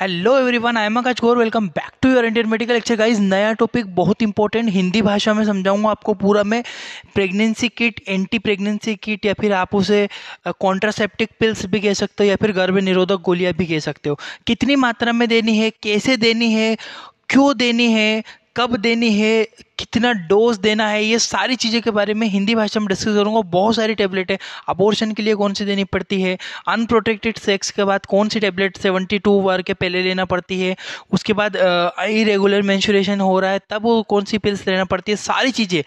hello everyone I am Akash Gaur welcome back to your Indian medical lecture guys नया topic बहुत important Hindi भाषा में समझाऊंगा आपको पूरा मैं pregnancy kit anti pregnancy kit या फिर आप उसे कॉन्ट्रासेप्टिक पिल्स भी कह सकते हो या फिर गर्भ निरोधक गोलियां भी कह सकते हो कितनी मात्रा में देनी है कैसे देनी है क्यों देनी है कब देनी है कितना डोज देना है ये सारी चीज़ें के बारे में हिंदी भाषा में डिस्कस करूँगा बहुत सारी है अबोर्शन के लिए कौन सी देनी पड़ती है अनप्रोटेक्टेड सेक्स के बाद कौन सी टेबलेट सेवेंटी टू वार के पहले लेना पड़ती है उसके बाद इरेगुलर मैंशुरेशन हो रहा है तब कौन सी पिल्स लेना पड़ती है सारी चीज़ें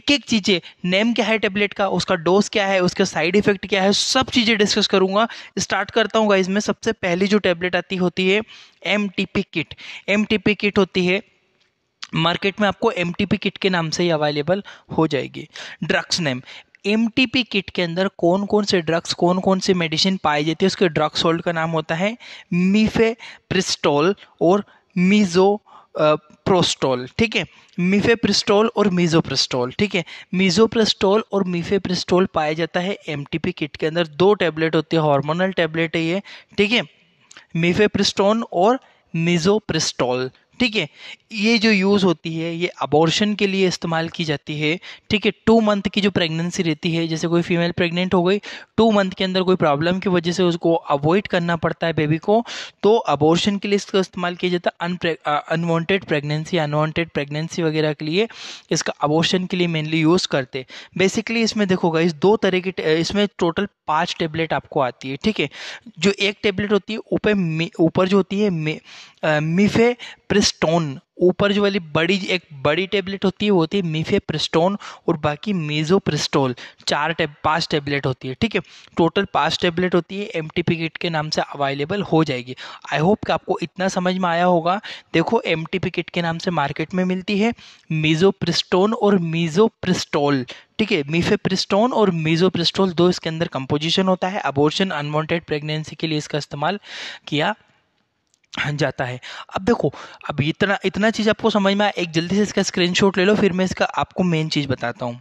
एक एक चीज़ें नेम क्या है टेबलेट का उसका डोज क्या है उसका साइड इफेक्ट क्या है सब चीज़ें डिस्कस करूँगा स्टार्ट करता हूँ इसमें सबसे पहली जो टेबलेट आती होती है M T P kit M T P kit होती है मार्केट में आपको एम किट के नाम से ही अवेलेबल हो जाएगी ड्रग्स नेम एम किट के अंदर कौन कौन से ड्रग्स कौन कौन से मेडिसिन पाई जाती है उसके ड्रग्स होल्ड का नाम होता है मीफे प्रिस्टोल और मीजो प्रोस्टोल ठीक है मिफेप्रिस्टोल और मिजोप्रिस्टोल ठीक है मिजोप्रिस्टोल और मिफेप्रिस्टोल पाया जाता है एम किट के अंदर दो टैबलेट होती है हार्मोनल टैबलेट है ये ठीक है मिफेप्रिस्टोन और मिजोप्रिस्टोल ठीक है ये जो यूज़ होती है ये अबॉर्शन के लिए इस्तेमाल की जाती है ठीक है टू मंथ की जो प्रेगनेंसी रहती है जैसे कोई फीमेल प्रेग्नेंट हो गई टू मंथ के अंदर कोई प्रॉब्लम की वजह से उसको अवॉइड करना पड़ता है बेबी को तो अबॉर्शन के लिए इसका इस्तेमाल किया जाता है अनवांटेड प्रेगनेंसी अनवांटेड प्रेगनेंसी वगैरह के लिए इसका अबॉर्शन के लिए मेनली यूज़ करते बेसिकली इसमें देखोगा इस दो तरह की इसमें टोटल पाँच टेबलेट आपको आती है ठीक है जो एक टेबलेट होती है ऊपर ऊपर जो होती है मिफे प्रिस्टोन ऊपर जो वाली बड़ी एक बड़ी टेबलेट होती है वो होती है मीफे प्रिस्टोन और बाकी मेजोप्रिस्टोल चार टेब पाँच टेबलेट होती है ठीक है टोटल पाँच टेबलेट होती है एम टी पी किट के नाम से अवेलेबल हो जाएगी आई होप कि आपको इतना समझ में आया होगा देखो एम टी पी किट के नाम से मार्केट में मिलती है मेजो और मीजो ठीक है मिफेप्रिस्टोन और मेजोप्रिस्टोल दो इसके अंदर कंपोजिशन होता है अबोर्शन अनवांटेड प्रेगनेंसी के लिए इसका इस्तेमाल किया जाता है अब देखो अब इतना इतना चीज़ आपको समझ में आया एक जल्दी से इसका स्क्रीनशॉट ले लो फिर मैं इसका आपको मेन चीज़ बताता हूँ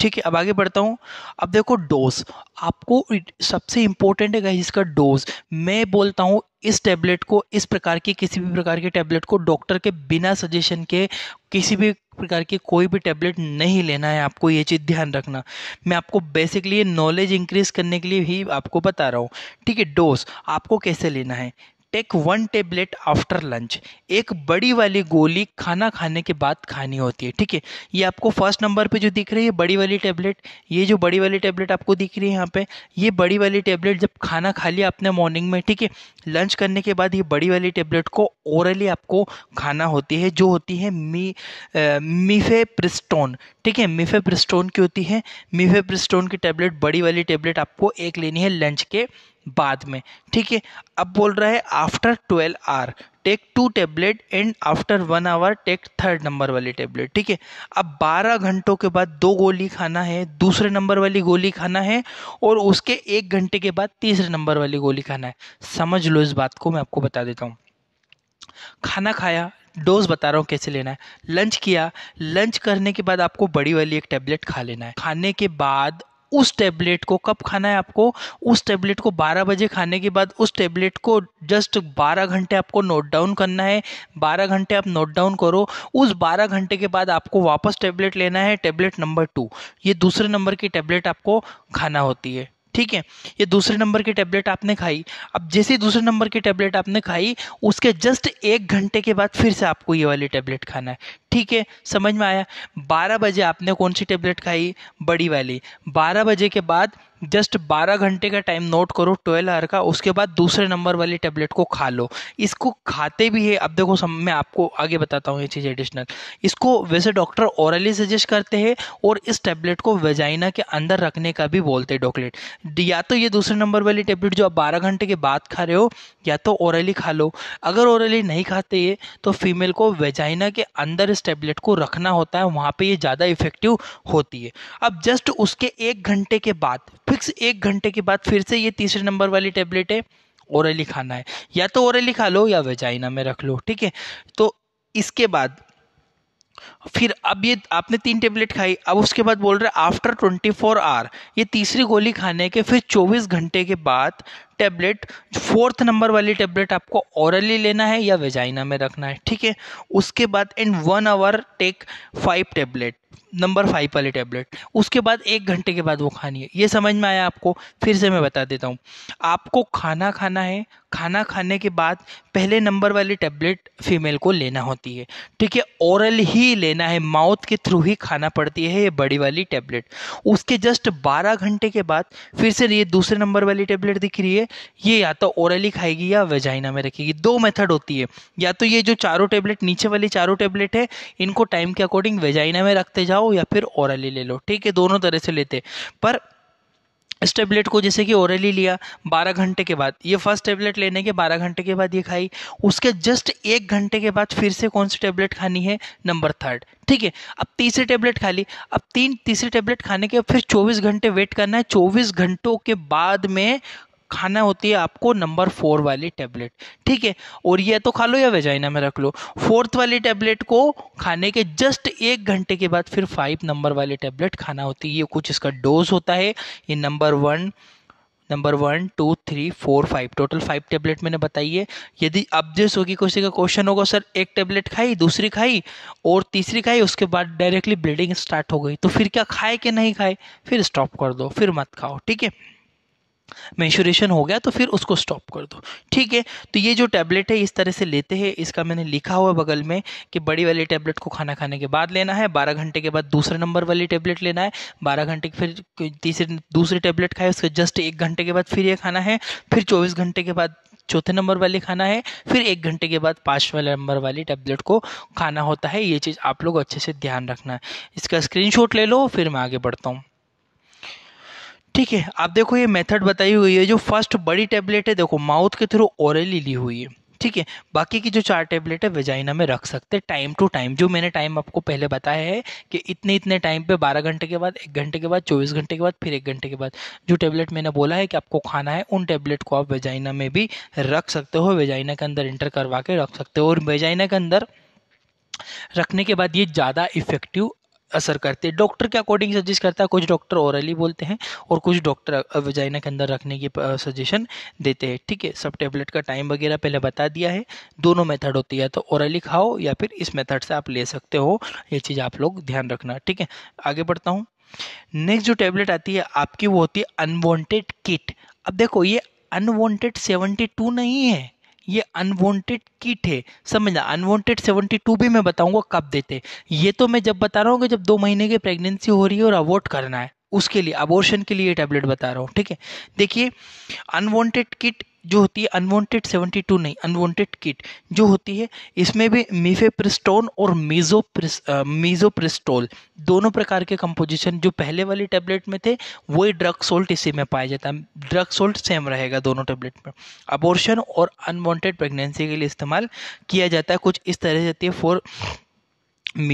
ठीक है अब आगे बढ़ता हूँ अब देखो डोज आपको सबसे इम्पोर्टेंट है इसका डोज मैं बोलता हूँ इस टैबलेट को इस प्रकार के किसी भी प्रकार के टैबलेट को डॉक्टर के बिना सजेशन के किसी भी प्रकार की कोई भी टैबलेट नहीं लेना है आपको ये चीज़ ध्यान रखना मैं आपको बेसिकली नॉलेज इंक्रीज करने के लिए ही आपको बता रहा हूँ ठीक है डोज आपको कैसे लेना है take one tablet after lunch एक बड़ी वाली गोली खाना खाने के बाद खानी होती है ठीक है ये आपको फर्स्ट नंबर पे जो दिख रही है बड़ी वाली टेबलेट ये जो बड़ी वाली टेबलेट आपको दिख रही है यहाँ पे ये बड़ी वाली टेबलेट जब खाना खा लिया आपने मॉर्निंग में ठीक है लंच करने के बाद ये बड़ी वाली टेबलेट को ओरली आपको खाना होती है जो होती है मी मिफेप्रिस्टोन ठीक है मिफेप्रिस्टोन की होती है मिफेप्रिस्टोन की टेबलेट बड़ी वाली टेबलेट आपको एक लेनी है लंच के बाद में ठीक है अब बोल रहा है after twelve hour take two tablet and after one hour take third number वाली टेबलेट ठीक है अब बारह घंटों के बाद दो गोली खाना है दूसरे नंबर वाली गोली खाना है और उसके एक घंटे के बाद तीसरे नंबर वाली गोली खाना है समझ लो इस बात को मैं आपको बता देता हूँ खाना खाया डोज बता रहा हूँ कैसे लेना है लंच किया लंच करने के बाद आपको बड़ी वाली एक टैबलेट खा लेना है खाने के बाद उस टैबलेट को कब खाना है आपको उस टैबलेट को 12 बजे खाने के बाद उस टैबलेट को जस्ट 12 घंटे आपको नोट डाउन करना है 12 घंटे आप नोट डाउन करो उस 12 घंटे के बाद आपको वापस टैबलेट लेना है टैबलेट नंबर टू ये दूसरे नंबर की टैबलेट आपको खाना होती है ठीक है ये दूसरे नंबर की टैबलेट आपने खाई अब जैसे ही दूसरे नंबर की टैबलेट आपने खाई उसके जस्ट एक घंटे के बाद फिर से आपको ये वाली टैबलेट खाना है ठीक है समझ में आया बारह बजे आपने कौन सी टैबलेट खाई बड़ी वाली बारह बजे के बाद जस्ट 12 घंटे का टाइम नोट करो 12 आवर का उसके बाद दूसरे नंबर वाली टेबलेट को खा लो इसको खाते भी है अब देखो सम, मैं आपको आगे बताता हूँ ये चीज़ एडिशनल इसको वैसे डॉक्टर ओरली सजेस्ट करते हैं और इस टेबलेट को वेजाइना के अंदर रखने का भी बोलते हैं डॉकलेट या तो ये दूसरे नंबर वाली टेबलेट जो आप बारह घंटे के बाद खा रहे हो या तो ओरली खा लो अगर ओरली नहीं खाते ये तो फीमेल को वेजाइना के अंदर इस टेबलेट को रखना होता है वहाँ पर ये ज़्यादा इफेक्टिव होती है अब जस्ट उसके एक घंटे के बाद फिक्स एक घंटे के बाद फिर से ये तीसरे नंबर वाली टेबलेट है ओरली खाना है या तो ओरली खा लो या वेजाइना में रख लो ठीक है तो इसके बाद फिर अब ये आपने तीन टेबलेट खाई अब उसके बाद बोल रहे आफ्टर ट्वेंटी फोर आवर ये तीसरी गोली खाने के फिर चौबीस घंटे के बाद टेबलेट फोर्थ नंबर वाली टेबलेट आपको ओरली लेना है या वेजाइना में रखना है ठीक है उसके बाद in one hour take five tablet number five वाली टैबलेट उसके बाद एक घंटे के बाद वो खानी है ये समझ में आया आपको फिर से मैं बता देता हूँ आपको खाना खाना है खाना खाने के बाद पहले नंबर वाली टैबलेट फीमेल को लेना होती है ठीक है ओरल ही लेना है माउथ के थ्रू ही खाना पड़ती है ये बड़ी वाली टैबलेट उसके जस्ट 12 घंटे के बाद फिर से ये दूसरे नंबर वाली टैबलेट दिख रही है ये या तो ओरली खाएगी या वेजाइना में रखेगी दो मेथड होती है या तो ये जो चारों टेबलेट नीचे वाली चारों टेबलेट है इनको टाइम के अकॉर्डिंग वेजाइना में रखते जाओ या फिर ओरली ले लो ठीक है दोनों तरह से लेते पर इस टेबलेट को जैसे कि ओरली लिया बारह घंटे के बाद ये फर्स्ट टेबलेट लेने के बारह घंटे के बाद ये खाई उसके जस्ट एक घंटे के बाद फिर से कौन सी टेबलेट खानी है नंबर थर्ड ठीक है अब तीसरी टेबलेट खा ली अब तीन तीसरी टेबलेट खाने के फिर चौबीस घंटे वेट करना है चौबीस घंटों के बाद में खाना होती है आपको नंबर फोर वाली टैबलेट ठीक है और ये तो खा लो या वेजाइना में रख लो फोर्थ वाली टैबलेट को खाने के जस्ट एक घंटे के बाद फिर फाइव नंबर वाली टैबलेट खाना होती है ये कुछ इसका डोज होता है ये number one number one two three four five total five tablet मैंने बताई है यदि अब जैसे होगी किसी का क्वेश्चन होगा सर एक टेबलेट खाई दूसरी खाई और तीसरी खाई उसके बाद डायरेक्टली ब्लीडिंग स्टार्ट हो गई तो फिर क्या खाए कि नहीं खाए फिर स्टॉप कर दो फिर मत खाओ ठीक है मेंशुरेशन हो गया तो फिर उसको स्टॉप कर दो ठीक है तो ये जो टैबलेट है इस तरह से लेते हैं इसका मैंने लिखा हुआ बगल में कि बड़ी वाली टैबलेट को खाना खाने के बाद लेना है बारह घंटे के बाद दूसरे नंबर वाली टैबलेट लेना है बारह घंटे के फिर तीसरे दूसरे टैबलेट खाए उसके जस्ट एक घंटे के बाद फिर ये खाना है फिर चौबीस घंटे के बाद चौथे नंबर वाली खाना है फिर एक घंटे के बाद वाले नंबर वाली टैबलेट को खाना होता है ये चीज़ आप लोग अच्छे से ध्यान रखना है इसका स्क्रीनशॉट ले लो फिर मैं आगे बढ़ता हूँ ठीक है आप देखो ये मेथड बताई हुई है जो फर्स्ट बड़ी टेबलेट है देखो माउथ के थ्रू ओरली ली हुई है ठीक है बाकी की जो चार टेबलेट है वेजाइना में रख सकते हैं टाइम टू टाइम जो मैंने टाइम आपको पहले बताया है कि इतने इतने टाइम पे 12 घंटे के बाद एक घंटे के बाद 24 घंटे के बाद फिर एक घंटे के बाद जो टेबलेट मैंने बोला है कि आपको खाना है उन टेबलेट को आप वेजाइना में भी रख सकते हो वेजाइना के अंदर इंटर करवा के रख सकते हो और वेजाइना के अंदर रखने के बाद ये ज़्यादा इफेक्टिव असर करते हैं डॉक्टर के अकॉर्डिंग सजेस्ट करता है कुछ डॉक्टर ओरली बोलते हैं और कुछ डॉक्टर वजाइना के अंदर रखने की सजेशन देते हैं ठीक है सब टेबलेट का टाइम वगैरह पहले बता दिया है दोनों मेथड होती है तो ओरली खाओ या फिर इस मेथड से आप ले सकते हो ये चीज़ आप लोग ध्यान रखना ठीक है आगे बढ़ता हूँ नेक्स्ट जो टेबलेट आती है आपकी वो होती है अनवॉन्टेड किट अब देखो ये अनवॉन्टेड सेवेंटी टू नहीं है ये अनवांटेड किट है समझना अनवांटेड टू भी मैं बताऊंगा कब देते ये तो मैं जब बता रहा हूँ कि जब दो महीने की प्रेगनेंसी हो रही है और अवॉर्ड करना है उसके लिए अबोर्शन के लिए टैबलेट बता रहा हूँ ठीक है देखिए अनवांटेड किट जो होती है अनवांटेड 72 नहीं अनवांटेड किट जो होती है इसमें भी मिफेप्रिस्टोन और मीजो मीजोप्रिस्टोल दोनों प्रकार के कंपोजिशन जो पहले वाली टैबलेट में थे वही ड्रग सोल्ट इसी में पाया जाता है ड्रग सोल्ट सेम रहेगा दोनों टैबलेट में अबोर्शन और अनवांटेड प्रेगनेंसी के लिए इस्तेमाल किया जाता है कुछ इस तरह से जाती है फॉर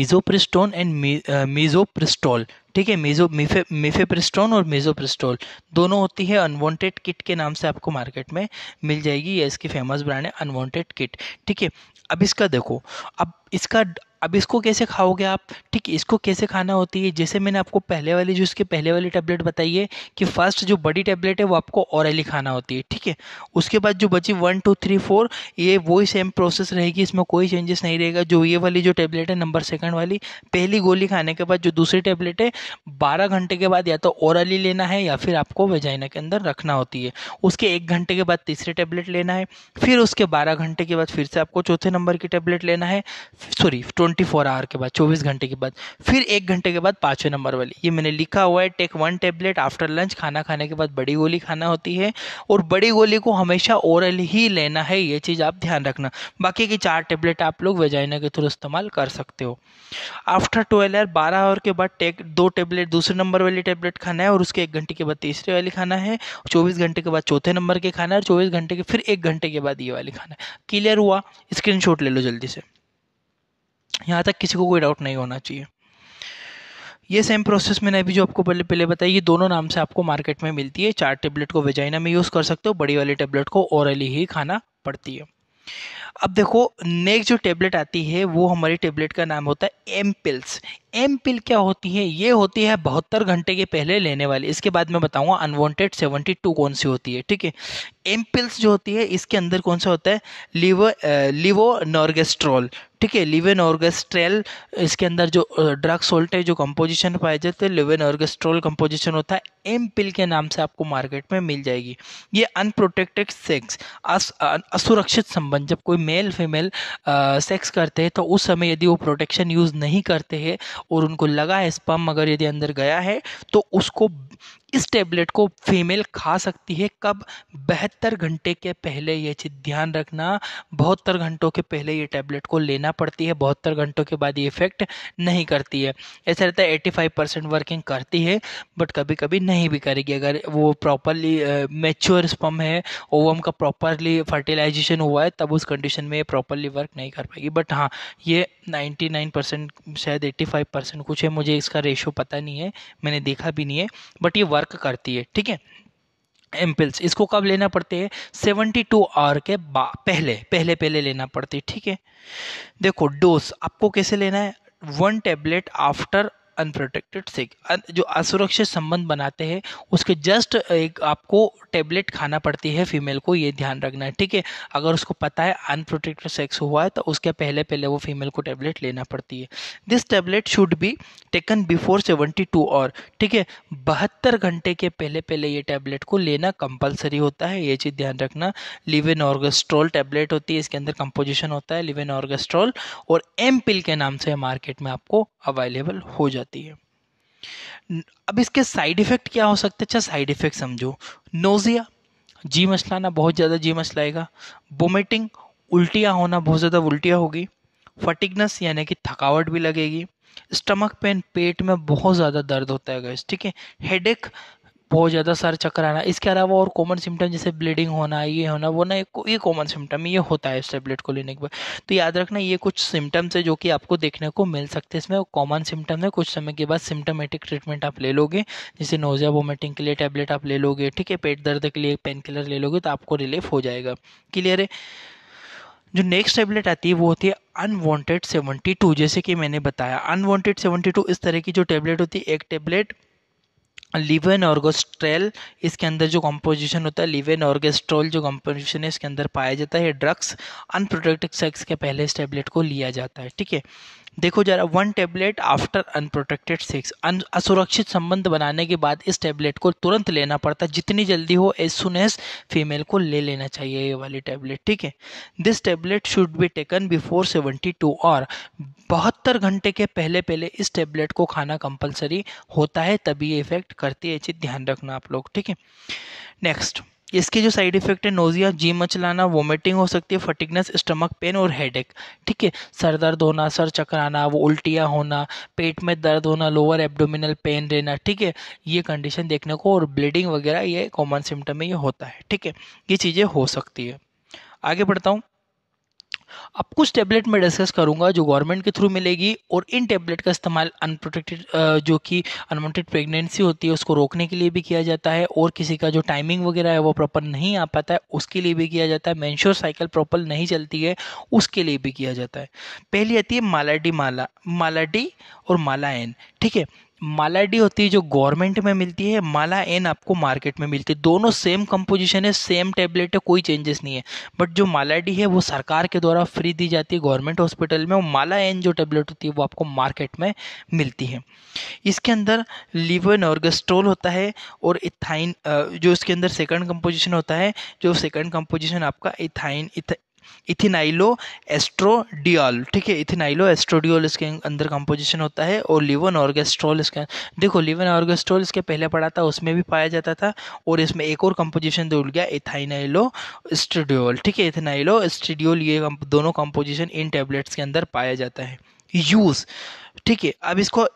मीजोप्रिस्टोन एंड मी, मीजोप्रिस्टोल ठीक है मेजो मिफे मिफेप्रिस्टोन और मेजोप्रिस्टोल दोनों होती है अनवांटेड किट के नाम से आपको मार्केट में मिल जाएगी ये इसकी फेमस ब्रांड है अनवांटेड किट ठीक है अब इसका देखो अब इसका अब इसको कैसे खाओगे आप ठीक है इसको कैसे खाना होती है जैसे मैंने आपको पहले वाली जो इसके पहले वाली टैबलेट बताई है कि फर्स्ट जो बड़ी टैबलेट है वो आपको ऑरली खाना होती है ठीक है उसके बाद जो बची वन टू थ्री फोर ये वही सेम प्रोसेस रहेगी इसमें कोई चेंजेस नहीं रहेगा जो ये वाली जो टैबलेट है नंबर सेकंड वाली पहली गोली खाने के बाद जो दूसरी टैबलेट है बारह घंटे के बाद या तो ऑरली लेना है या फिर आपको वेजाइना के अंदर रखना होती है उसके एक घंटे के बाद तीसरी टैबलेट लेना है फिर उसके बारह घंटे के बाद फिर से आपको चौथे नंबर की टैबलेट लेना है सॉरी ट्वेंटी फोर आवर के बाद चौबीस घंटे के बाद फिर एक घंटे के बाद पाँचवें नंबर वाली ये मैंने लिखा हुआ है take one tablet after lunch खाना खाने के बाद बड़ी गोली खाना होती है और बड़ी गोली को हमेशा ओरल ही लेना है ये चीज़ आप ध्यान रखना बाकी की चार टेबलेट आप लोग वेजाइना के थ्रू इस्तेमाल कर सकते हो आफ्टर ट्वेल्व आवर बारह आवर के बाद टेक दो टेबलेट दूसरे नंबर वाली टेबलेट खाना है और उसके एक घंटे के बाद तीसरे वाली खाना है चौबीस घंटे के बाद चौथे नंबर के खाना है और चौबीस घंटे के फिर एक घंटे के बाद ये वाली खाना है क्लियर हुआ शॉट ले लो जल्दी से यहाँ तक किसी को कोई डाउट नहीं होना चाहिए ये सेम प्रोसेस मैंने अभी जो आपको पहले पहले बताया ये दोनों नाम से आपको मार्केट में मिलती है चार टेबलेट को वेजाइना में यूज़ कर सकते हो बड़ी वाली टेबलेट को ओरली ही खाना पड़ती है अब देखो नेक्स्ट जो टेबलेट आती है वो हमारी टेबलेट का नाम होता है एम पिल्स एम पिल क्या होती है ये होती है बहत्तर घंटे के पहले लेने वाली इसके बाद मैं बताऊंगा अनवांटेड सेवेंटी टू कौन सी होती है ठीक है एम पिल्स जो होती है इसके अंदर कौन सा होता है लिवो लिवो नॉर्गेस्ट्रॉल ठीक है लिवे ऑर्गेस्ट्रेल इसके अंदर जो ड्रग uh, सोल्ट है जो कंपोजिशन पाए जाते हैं लिवेन ऑर्गेस्ट्रोल कंपोजिशन होता है एम पिल के नाम से आपको मार्केट में मिल जाएगी ये अनप्रोटेक्टेड सेक्स असुरक्षित संबंध जब कोई मेल फीमेल सेक्स करते हैं तो उस समय यदि वो प्रोटेक्शन यूज़ नहीं करते हैं और उनको लगा है स्पम अगर यदि अंदर गया है तो उसको इस टेबलेट को फीमेल खा सकती है कब बहत्तर घंटे के पहले ये चीज़ ध्यान रखना बहत्तर घंटों के पहले ये टेबलेट को लेना पड़ती है बहत्तर घंटों के बाद ये इफेक्ट नहीं करती है ऐसा रहता है एट्टी फाइव परसेंट वर्किंग करती है बट कभी कभी नहीं भी करेगी अगर वो प्रॉपरली मेच्योर स्पम है ओवम का प्रॉपरली फर्टिलाइजेशन हुआ है तब उस कंडीशन में प्रॉपरली वर्क नहीं कर पाएगी बट हाँ ये नाइन्टी नाइन परसेंट शायद एट्टी फाइव परसेंट कुछ है मुझे इसका रेशो पता नहीं है मैंने देखा भी नहीं है बट ये वर्क करती है ठीक है एम्पिल्स इसको कब लेना पड़ते हैं सेवेंटी टू आवर के पहले पहले पहले लेना पड़ती है ठीक है देखो डोज आपको कैसे लेना है वन टेबलेट आफ्टर अनप्रोटेक्टेड से जो असुरक्षित संबंध बनाते हैं उसके जस्ट एक आपको टेबलेट खाना पड़ती है फीमेल को ये ध्यान रखना है ठीक है अगर उसको पता है अनप्रोटेक्टेड सेक्स हुआ है तो उसके पहले पहले वो फीमेल को टेबलेट लेना पड़ती है this tablet should be taken before seventy two और ठीक है बहत्तर घंटे के पहले पहले ये टेबलेट को लेना कंपलसरी होता है ये चीज़ ध्यान रखना लिवेन ऑर्गेस्ट्रोल टेबलेट होती है इसके अंदर कंपोजिशन होता है लिवेन ऑर्गेस्ट्रोल और एम पिल के नाम से मार्केट में आपको अवेलेबल हो जाता जाती है अब इसके साइड इफ़ेक्ट क्या हो सकते हैं अच्छा साइड इफ़ेक्ट समझो नोज़िया जी मछलाना बहुत ज़्यादा जी मछलाएगा वोमिटिंग उल्टियाँ होना बहुत ज़्यादा उल्टियाँ होगी फटिगनेस यानी कि थकावट भी लगेगी स्टमक पेन पेट में बहुत ज़्यादा दर्द होता है गैस ठीक है हेडेक बहुत ज़्यादा सर चक्कर आना इसके अलावा और कॉमन सिम्टम जैसे ब्लीडिंग होना ये होना वो ना ये कॉमन सिम्टम ये होता है इस टेबलेट को लेने के बाद तो याद रखना ये कुछ सिम्टम्स है जो कि आपको देखने को मिल सकते हैं इसमें कॉमन सिम्टम है कुछ समय के बाद सिम्टोमेटिक ट्रीटमेंट आप ले लोगे जैसे नोजिया वोमिटिंग के लिए टैबलेट आप ले लोगे ठीक है पेट दर्द के लिए पेन किलर ले लोगे तो आपको रिलीफ हो जाएगा क्लियर है जो नेक्स्ट टेबलेट आती है वो होती है अनवांटेड टू जैसे कि मैंने बताया अनवांटेड टू इस तरह की जो टेबलेट होती है एक टेबलेट लिवन ऑर्गेस्ट्रेल इसके अंदर जो कंपोजिशन होता है लिवन ऑर्गेस्ट्रोल जो कंपोजिशन है इसके अंदर पाया जाता है ड्रग्स अनप्रोटेक्टेड सेक्स के पहले इस टेबलेट को लिया जाता है ठीक है देखो जरा one tablet after unprotected sex असुरक्षित संबंध बनाने के बाद इस टेबलेट को तुरंत लेना पड़ता है जितनी जल्दी हो एज सुन एज फीमेल को ले लेना चाहिए ये वाली टेबलेट ठीक है this tablet should be taken before seventy two और बहत्तर घंटे के पहले पहले इस टेबलेट को खाना कंपलसरी होता है तभी ये इफेक्ट करती है चीज़ ध्यान रखना आप लोग ठीक है नेक्स्ट इसके जो साइड इफेक्ट है नोजिया जी मचलाना वोमिटिंग हो सकती है फटिकनेस स्टमक पेन और हेड ठीक है सर दर्द होना सर चकराना वो उल्टियाँ होना पेट में दर्द होना लोअर एब्डोमिनल पेन रहना ठीक है ये कंडीशन देखने को और ब्लीडिंग वगैरह ये कॉमन सिम्टम में ये होता है ठीक है ये चीज़ें हो सकती है आगे बढ़ता हूँ अब कुछ टैबलेट मैं डिस्कस करूंगा जो गवर्नमेंट के थ्रू मिलेगी और इन टैबलेट का इस्तेमाल अनप्रोटेक्टेड जो कि अनवांटेड प्रेगनेंसी होती है उसको रोकने के लिए भी किया जाता है और किसी का जो टाइमिंग वगैरह है वो प्रॉपर नहीं आ पाता है उसके लिए भी किया जाता है मैंश्योर साइकिल प्रॉपर नहीं चलती है उसके लिए भी किया जाता है पहली आती है मालाडी माला मालाडी और मालायन ठीक है माला डी होती है जो गवर्नमेंट में मिलती है माला एन आपको मार्केट में मिलती है दोनों सेम कंपोजिशन है सेम टेबलेट है कोई चेंजेस नहीं है बट जो माला डी है वो सरकार के द्वारा फ्री दी जाती है गवर्नमेंट हॉस्पिटल में और माला एन जो टेबलेट होती है वो आपको मार्केट में मिलती है इसके अंदर लिवन गेस्ट्रोल होता है और इथाइन जो इसके अंदर सेकेंड कंपोजिशन होता है जो सेकेंड कंपोजिशन आपका इथाइन इथ इथिनाइलो एस्ट्रोडियोल ठीक है इथिनाइलो एस्ट्रोडियोल इसके अंदर कंपोजिशन होता है और लिवन ऑर्गेस्ट्रोल इसके देखो लिवन ऑर्गेस्ट्रोल इसके पहले पढ़ा था उसमें भी पाया जाता था और इसमें एक और कंपोजिशन जुड़ गया इथाइनाइलो एस्ट्रोडियोल ठीक है इथेनाइलो एस्ट्रोडियोल ये दोनों कंपोजिशन इन टेबलेट्स के अंदर पाया जाता है यूज़ ठीक है अब इसको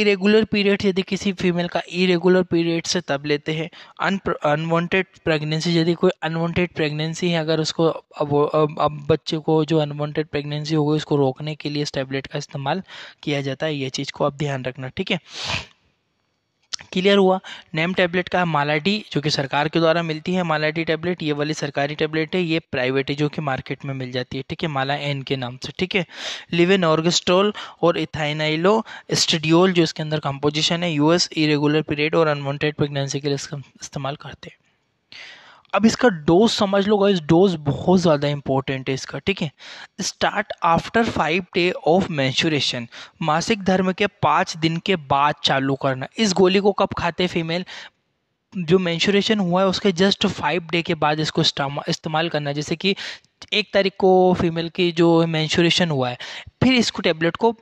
इरेगुलर पीरियड यदि किसी फीमेल का इरेगुलर पीरियड से तब लेते हैं अन अनवांटेड प्रेगनेंसी यदि कोई अनवांटेड प्रेगनेंसी है अगर उसको अब अब, अब बच्चे को जो अनवांटेड प्रेगनेंसी हो गई उसको रोकने के लिए इस टैबलेट का इस्तेमाल किया जाता है ये चीज़ को आप ध्यान रखना ठीक है क्लियर हुआ नेम टैबलेट का माला डी जो कि सरकार के द्वारा मिलती है माला डी टैबलेट ये वाली सरकारी टैबलेट है ये प्राइवेट है जो कि मार्केट में मिल जाती है ठीक है माला एन के नाम से ठीक है लिविन ऑर्गेस्ट्रोल और इथाइनाइलो स्टडियोल जो इसके अंदर कंपोजिशन है यूएस इरेगुलर पीरियड और अनवांटेड प्रेगनेंसी के लिए इसका इस्तेमाल करते हैं अब इसका डोज समझ लो इस डोज बहुत ज़्यादा इंपॉर्टेंट है इसका ठीक है start after five day of menstruation मासिक धर्म के पाँच दिन के बाद चालू करना इस गोली को कब खाते फीमेल जो मैंशुरेशन हुआ है उसके जस्ट फाइव डे के बाद इसको इस्तेमाल करना जैसे कि एक तारीख को फीमेल की जो मैंशुरेशन हुआ है फिर इसको टेबलेट को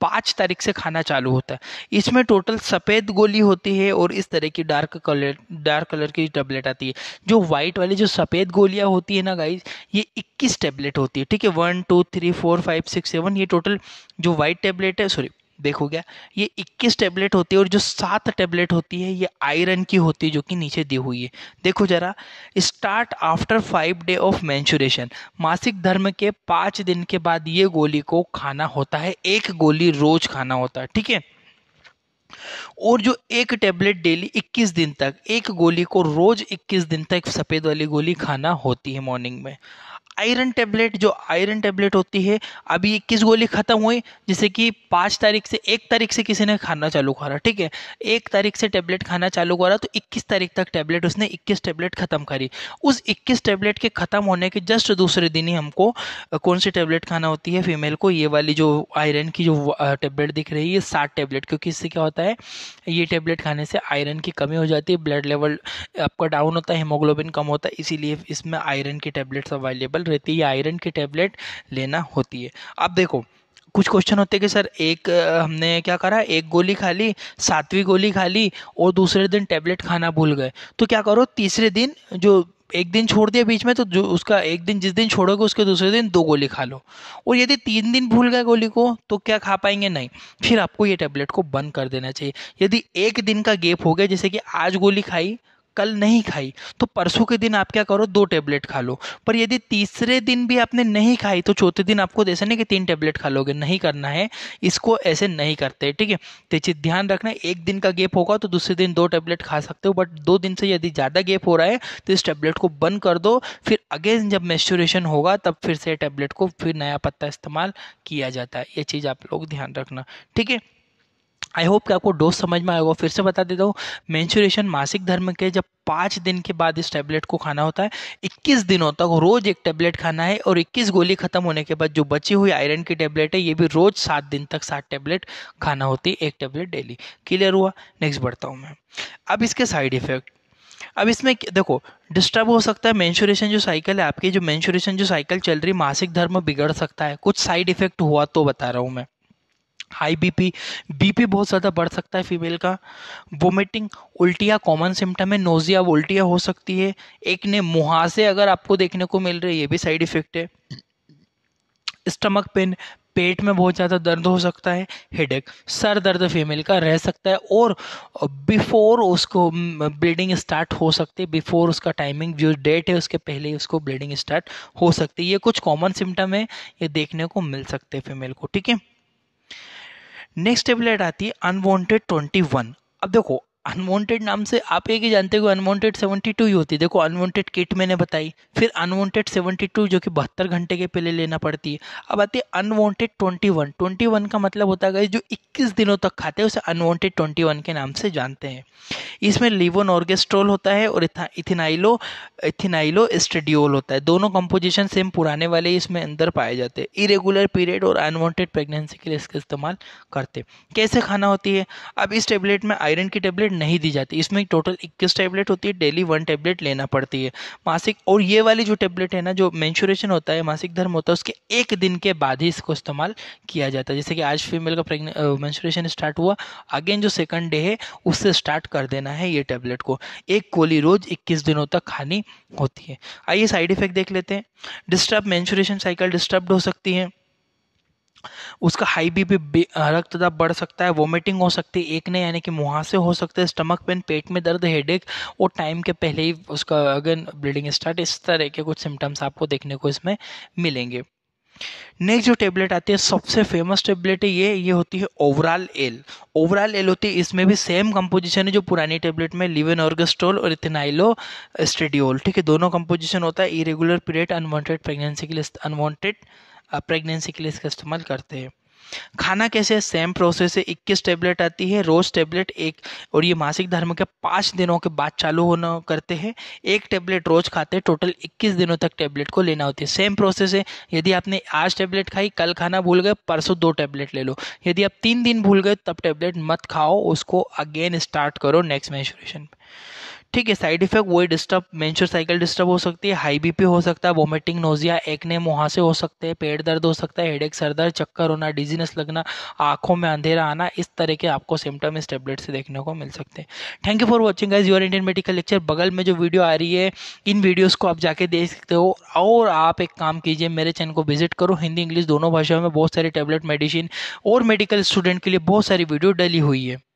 पाँच तारीख से खाना चालू होता है इसमें टोटल सफ़ेद गोली होती है और इस तरह की डार्क कलर डार्क कलर की टेबलेट आती है जो वाइट वाली जो सफ़ेद गोलियाँ होती है ना गाइज ये इक्कीस टेबलेट होती है ठीक है one two three four five six seven ये टोटल जो वाइट टेबलेट है सॉरी देखो क्या ये 21 टेबलेट होती है और जो सात टेबलेट होती है ये आयरन की होती है जो कि नीचे दी हुई है देखो जरा start after five day of menstruation मासिक धर्म के पाँच दिन के बाद ये गोली को खाना होता है एक गोली रोज खाना होता है ठीक है और जो एक टेबलेट डेली 21 दिन तक एक गोली को रोज 21 दिन तक सफ़ेद वाली गोली खाना होती है मॉर्निंग में आयरन टेबलेट जो आयरन टेबलेट होती है अभी इक्कीस गोली ख़त्म हुई जैसे कि पाँच तारीख से एक तारीख से किसी ने खाना चालू करा ठीक है एक तारीख से टेबलेट खाना चालू करा तो इक्कीस तारीख तक टेबलेट उसने इक्कीस टेबलेट ख़त्म करी उस इक्कीस टेबलेट के ख़त्म होने के जस्ट दूसरे दिन ही हमको कौन सी टेबलेट खाना होती है फीमेल को ये वाली जो आयरन की जो टेबलेट दिख रही है सात टेबलेट क्योंकि इससे क्या होता है ये टेबलेट खाने से आयरन की कमी हो जाती है ब्लड लेवल आपका डाउन होता है हीमोग्लोबिन कम होता है इसीलिए इसमें आयरन की टेबलेट्स अवेलेबल एग्जाम्पल रहती है आयरन की टेबलेट लेना होती है अब देखो कुछ क्वेश्चन होते हैं कि सर एक हमने क्या करा एक गोली खा ली सातवीं गोली खा ली और दूसरे दिन टेबलेट खाना भूल गए तो क्या करो तीसरे दिन जो एक दिन छोड़ दिया बीच में तो जो उसका एक दिन जिस दिन छोड़ोगे उसके दूसरे दिन दो गोली खा लो और यदि तीन दिन भूल गए गोली को तो क्या खा पाएंगे नहीं फिर आपको ये टेबलेट को बंद कर देना चाहिए यदि एक दिन का गेप हो गया जैसे कि आज गोली खाई कल नहीं खाई तो परसों के दिन आप क्या करो दो टेबलेट खा लो पर यदि तीसरे दिन भी आपने नहीं खाई तो चौथे दिन आपको ऐसे नहीं कि तीन टेबलेट खा लोगे नहीं करना है इसको ऐसे नहीं करते ठीक है तो चीज़ ध्यान रखना एक दिन का गेप होगा तो दूसरे दिन दो टेबलेट खा सकते हो बट दो दिन से यदि ज़्यादा गेप हो रहा है तो इस टेबलेट को बंद कर दो फिर अगेन जब मेस्टोरेशन होगा तब फिर से टेबलेट को फिर नया पत्ता इस्तेमाल किया जाता है ये चीज़ आप लोग ध्यान रखना ठीक है आई होप कि आपको डोज समझ में आएगा फिर से बता देता हूँ मैंचुरेशन मासिक धर्म के जब पाँच दिन के बाद इस टैबलेट को खाना होता है 21 दिनों तक रोज एक टैबलेट खाना है और 21 गोली खत्म होने के बाद जो बची हुई आयरन की टैबलेट है ये भी रोज सात दिन तक सात टैबलेट खाना होती है एक टैबलेट डेली क्लियर हुआ नेक्स्ट बढ़ता हूँ मैं अब इसके साइड इफेक्ट अब इसमें देखो डिस्टर्ब हो सकता है मैंशुरेशन जो साइकिल है आपकी जो मैंशुरेशन जो साइकिल चल रही मासिक धर्म बिगड़ सकता है कुछ साइड इफेक्ट हुआ तो बता रहा हूँ मैं हाई बीपी बीपी बहुत ज़्यादा बढ़ सकता है फीमेल का वोमिटिंग उल्टिया कॉमन सिम्टम है नोजिया उल्टिया हो सकती है एक ने मुहासे अगर आपको देखने को मिल रही है ये भी साइड इफेक्ट है स्टमक पेन पेट में बहुत ज़्यादा दर्द हो सकता है हेडेक सर दर्द फीमेल का रह सकता है और बिफोर उसको ब्लीडिंग स्टार्ट हो सकती है बिफोर उसका टाइमिंग जो डेट है उसके पहले ही उसको ब्लीडिंग स्टार्ट हो सकती है ये कुछ कॉमन सिम्टम है ये देखने को मिल सकते हैं फीमेल को ठीक है नेक्स्ट टेबलेट आती है ट्वेंटी वन अब देखो अनवांटेड नाम से आप एक ही जानते हो अनवांटेड टू ही होती है देखो अनवांटेड किट मैंने बताई फिर अनवांटेड टू जो कि बहत्तर घंटे के पहले लेना पड़ती है अब आती है अनवांटेड ट्वेंटी वन का मतलब होता है जो इक्कीस दिनों तक खाते हैं उसे अनवांटेड वन के नाम से जानते हैं इसमें लिवो ऑर्गेस्ट्रोल होता है और इथिनाइलो इथिनाइलो एस्टेडियोल होता है दोनों कंपोजिशन सेम पुराने वाले इसमें अंदर पाए जाते हैं इरेगुलर पीरियड और अनवांटेड प्रेगनेंसी के लिए इसका इस्तेमाल करते कैसे खाना होती है अब इस टेबलेट में आयरन की टेबलेट नहीं दी जाती इसमें टोटल 21 टैबलेट होती है डेली वन टैबलेट लेना पड़ती है मासिक और ये वाली जो टैबलेट है ना जो मैंशुरेशन होता है मासिक धर्म होता है उसके एक दिन के बाद ही इसको इस्तेमाल किया जाता है जैसे कि आज फीमेल का प्रेगने मैंशुरेशन स्टार्ट हुआ अगेन जो सेकंड डे है उससे स्टार्ट कर देना है ये टैबलेट को एक गोली रोज इक्कीस दिनों तक खानी होती है आइए साइड इफेक्ट देख लेते हैं डिस्टर्ब मैंशुरेशन साइकिल डिस्टर्ब हो सकती है उसका हाई बी पी रक्तदाब बढ़ सकता है वोमिटिंग हो सकती है एक ने यानी कि मुहासे हो सकते हैं स्टमक पेन पेट में दर्द हेडेक और टाइम के पहले ही उसका अगेन ब्लीडिंग स्टार्ट इस तरह के कुछ सिम्टम्स आपको देखने को इसमें मिलेंगे नेक्स्ट जो टेबलेट आती है सबसे फेमस टेबलेट है ये ये होती है ओवरऑल एल ओवरऑल एल होती है इसमें भी सेम कंपोजिशन है जो पुरानी टेबलेट में लिवन ऑर्गेस्ट्रोल और इथेनाइलो स्टेडियोल ठीक है दोनों कंपोजिशन होता है इरेगुलर पीरियड अनवांटेड प्रेगनेंसी के लिए अनवांटेड प्रेगनेंसी के लिए इसका इस्तेमाल करते हैं खाना कैसे सेम प्रोसेस है इक्कीस टेबलेट आती है रोज टेबलेट एक और ये मासिक धर्म के पाँच दिनों के बाद चालू होना करते हैं एक टेबलेट रोज खाते हैं टोटल इक्कीस दिनों तक टेबलेट को लेना होती है सेम प्रोसेस है यदि आपने आज टेबलेट खाई कल खाना भूल गए परसों दो टेबलेट ले लो यदि आप तीन दिन भूल गए तब टेबलेट मत खाओ उसको अगेन स्टार्ट करो नेक्स्ट मेन्स्ट्रेशन ठीक है साइड इफेक्ट वही डिस्टर्ब मेंशुर साइकिल डिस्टर्ब हो सकती है हाई बीपी हो सकता है वोमिटिंग नोजिया एकने मुहासे हो सकते हैं पेट दर्द हो सकता है हेडेक सर दर्द चक्कर होना डिजीनेस लगना आंखों में अंधेरा आना इस तरह के आपको सिम्टम इस टेबलेट से देखने को मिल सकते हैं thank you for watching guys your Indian medical lecture बगल में जो वीडियो आ रही है इन वीडियोज़ को आप जाके देख सकते हो और आप एक काम कीजिए मेरे चैनल को विजिट करो हिंदी इंग्लिश दोनों भाषाओं में बहुत सारी टेबलेट मेडिसिन और मेडिकल स्टूडेंट के लिए बहुत सारी वीडियो डली हुई है